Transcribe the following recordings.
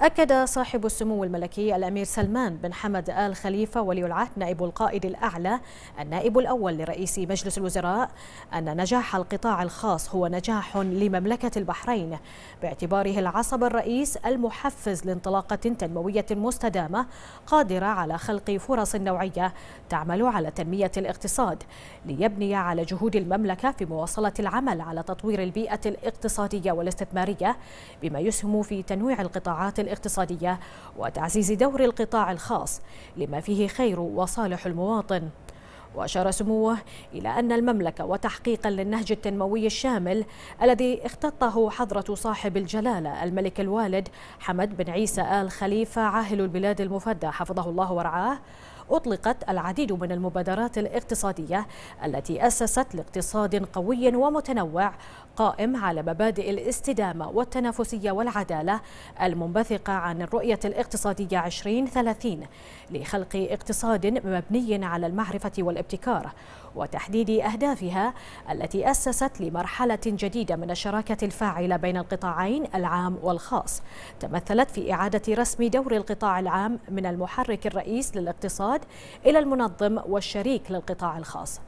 أكد صاحب السمو الملكي الأمير سلمان بن حمد آل خليفة ولي العهد نائب القائد الأعلى النائب الأول لرئيس مجلس الوزراء أن نجاح القطاع الخاص هو نجاح لمملكة البحرين باعتباره العصب الرئيس المحفز لانطلاقة تنموية مستدامة قادرة على خلق فرص نوعية تعمل على تنمية الاقتصاد ليبني على جهود المملكة في مواصلة العمل على تطوير البيئة الاقتصادية والاستثمارية بما يسهم في تنويع القطاعات الاقتصادية وتعزيز دور القطاع الخاص لما فيه خير وصالح المواطن وأشار سموه إلى أن المملكة وتحقيقا للنهج التنموي الشامل الذي اختطه حضرة صاحب الجلالة الملك الوالد حمد بن عيسى آل خليفة عاهل البلاد المفدى حفظه الله ورعاه أطلقت العديد من المبادرات الاقتصادية التي أسست لاقتصاد قوي ومتنوع قائم على مبادئ الاستدامة والتنافسية والعدالة المنبثقة عن الرؤية الاقتصادية 2030 لخلق اقتصاد مبني على المعرفة والاقتصاد والابتكار وتحديد أهدافها التي أسست لمرحلة جديدة من الشراكة الفاعلة بين القطاعين العام والخاص تمثلت في إعادة رسم دور القطاع العام من المحرك الرئيس للاقتصاد إلى المنظم والشريك للقطاع الخاص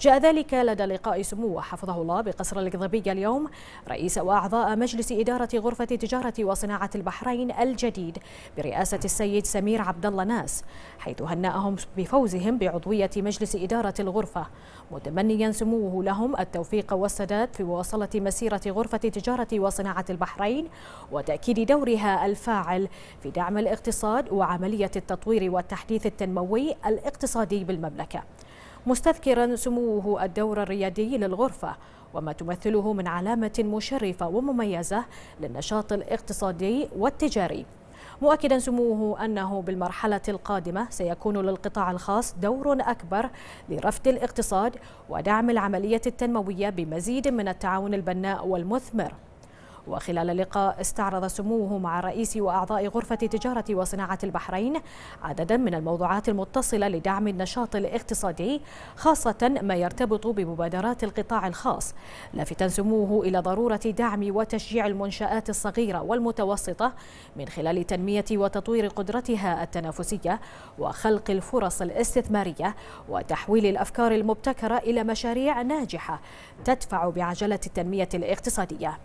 جاء ذلك لدى لقاء سموه حفظه الله بقصر القضبية اليوم رئيس وأعضاء مجلس إدارة غرفة تجارة وصناعة البحرين الجديد برئاسة السيد سمير عبد الله ناس حيث هنأهم بفوزهم بعضوية مجلس إدارة الغرفة متمنيا سموه لهم التوفيق والسداد في مواصلة مسيرة غرفة تجارة وصناعة البحرين وتأكيد دورها الفاعل في دعم الاقتصاد وعملية التطوير والتحديث التنموي الاقتصادي بالمملكة مستذكرا سموه الدور الريادي للغرفة وما تمثله من علامة مشرفة ومميزة للنشاط الاقتصادي والتجاري مؤكدا سموه أنه بالمرحلة القادمة سيكون للقطاع الخاص دور أكبر لرفد الاقتصاد ودعم العملية التنموية بمزيد من التعاون البناء والمثمر وخلال اللقاء استعرض سموه مع رئيس وأعضاء غرفة تجارة وصناعة البحرين عددا من الموضوعات المتصلة لدعم النشاط الاقتصادي خاصة ما يرتبط بمبادرات القطاع الخاص لافتا سموه إلى ضرورة دعم وتشجيع المنشآت الصغيرة والمتوسطة من خلال تنمية وتطوير قدرتها التنافسية وخلق الفرص الاستثمارية وتحويل الأفكار المبتكرة إلى مشاريع ناجحة تدفع بعجلة التنمية الاقتصادية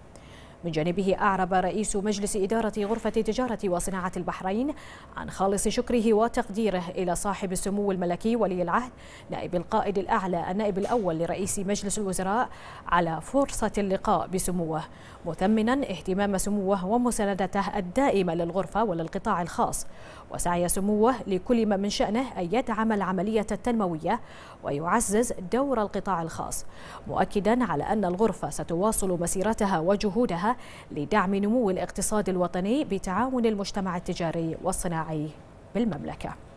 من جانبه أعرب رئيس مجلس إدارة غرفة تجارة وصناعة البحرين عن خالص شكره وتقديره إلى صاحب السمو الملكي ولي العهد نائب القائد الأعلى النائب الأول لرئيس مجلس الوزراء على فرصة اللقاء بسموه مثمنا اهتمام سموه ومساندته الدائمة للغرفة وللقطاع الخاص وسعي سموه لكل ما من شأنه أن يدعم العملية التنموية ويعزز دور القطاع الخاص مؤكدا على أن الغرفة ستواصل مسيرتها وجهودها لدعم نمو الاقتصاد الوطني بتعاون المجتمع التجاري والصناعي بالمملكة